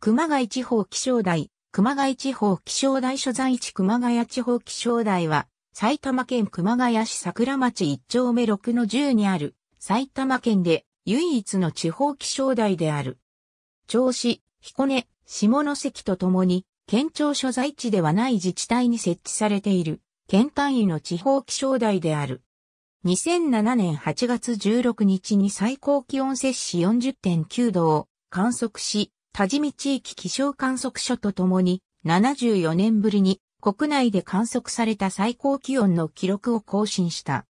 熊谷地方気象台、熊谷地方気象台所在地熊谷地方気象台は、埼玉県熊谷市桜町1丁目6の10にある、埼玉県で唯一の地方気象台である。銚子、彦根、下関とともに、県庁所在地ではない自治体に設置されている、県単位の地方気象台である。2007年8月16日に最高気温摂氏40.9度を観測し、多治見地域気象観測所とともに、74年ぶりに国内で観測された最高気温の記録を更新した。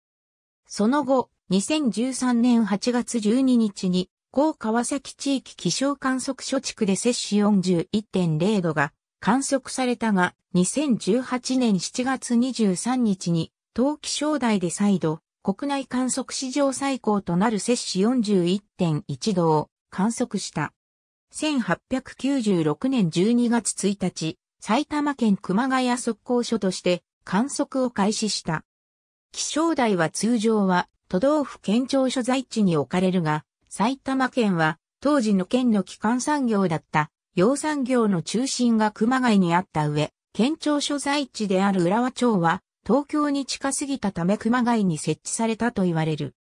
その後、2013年8月12日に、高川崎地域気象観測所地区で摂氏41.0度が観測されたが、2018年7月23日に、東気象台で再度、国内観測史上最高となる摂氏41.1度を観測した。1896年12月1日、埼玉県熊谷測候所として観測を開始した。気象台は通常は都道府県庁所在地に置かれるが、埼玉県は当時の県の基幹産業だった養産業の中心が熊谷にあった上、県庁所在地である浦和町は東京に近すぎたため熊谷に設置されたと言われる。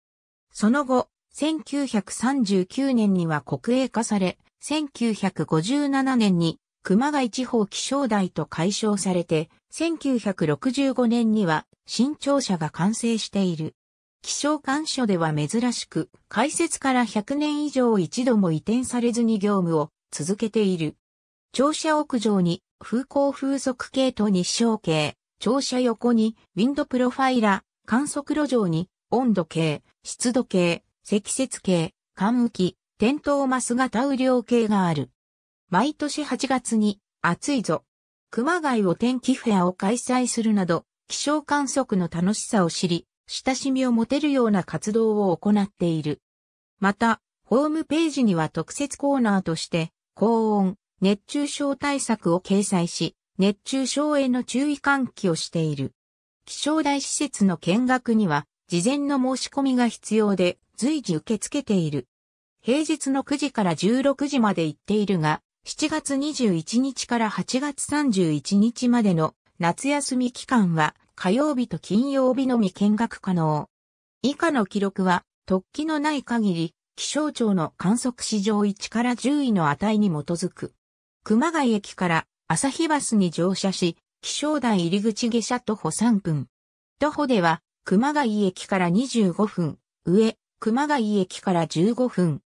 その後、1939年には国営化され、1957年に熊谷地方気象台と解消されて、1965年には新庁舎が完成している。気象官所では珍しく、開設から100年以上一度も移転されずに業務を続けている。庁舎屋上に風光風速系と日照系、庁舎横にウィンドプロファイラ、観測路上に温度計、湿度計、積雪計、寒雨機、テントウマス型雨量計がある。毎年8月に暑いぞ。熊谷を天気フェアを開催するなど、気象観測の楽しさを知り、親しみを持てるような活動を行っている。また、ホームページには特設コーナーとして、高温、熱中症対策を掲載し、熱中症への注意喚起をしている。気象台施設の見学には、事前の申し込みが必要で、随時受け付けている。平日の9時から16時まで行っているが、7月21日から8月31日までの夏休み期間は火曜日と金曜日のみ見学可能。以下の記録は突起のない限り気象庁の観測史上1から10位の値に基づく。熊谷駅から朝日バスに乗車し、気象台入口下車徒歩3分。徒歩では熊谷駅から25分、上、熊谷駅から15分、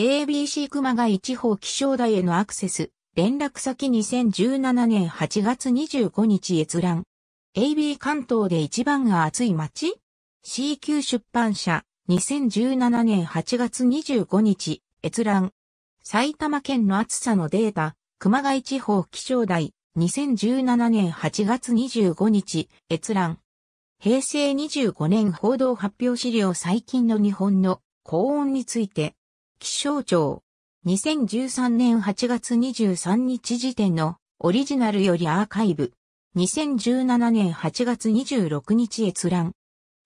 ABC 熊谷地方気象台へのアクセス、連絡先2017年8月25日閲覧。AB 関東で一番が暑い街 ?CQ 出版社、2017年8月25日、閲覧。埼玉県の暑さのデータ、熊谷地方気象台、2017年8月25日、閲覧。平成25年報道発表資料最近の日本の高温について、気象庁。2013年8月23日時点のオリジナルよりアーカイブ。2017年8月26日閲覧。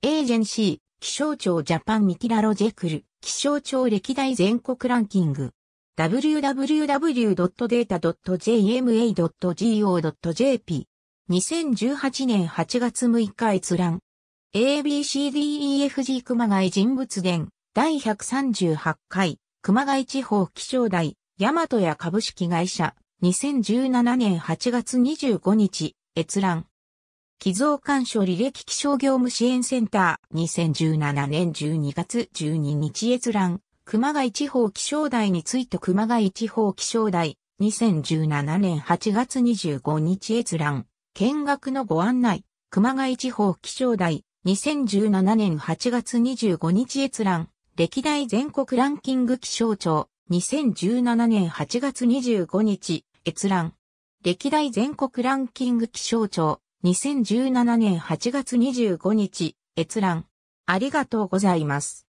エージェンシー、気象庁ジャパンミキラロジェクル、気象庁歴代全国ランキング。www.data.jma.go.jp。2018年8月6日閲覧。ABCDEFG 熊谷人物伝第138回。熊谷地方気象台、大和屋株式会社、2017年8月25日、閲覧。寄贈鑑賞履歴気象業務支援センター、2017年12月12日閲覧。熊谷地方気象台について熊谷地方気象台、2017年8月25日閲覧。見学のご案内。熊谷地方気象台、2017年8月25日閲覧。歴代全国ランキング気象庁、2017年8月25日、閲覧。歴代全国ランキング気象庁、2017年8月25日、閲覧。ありがとうございます。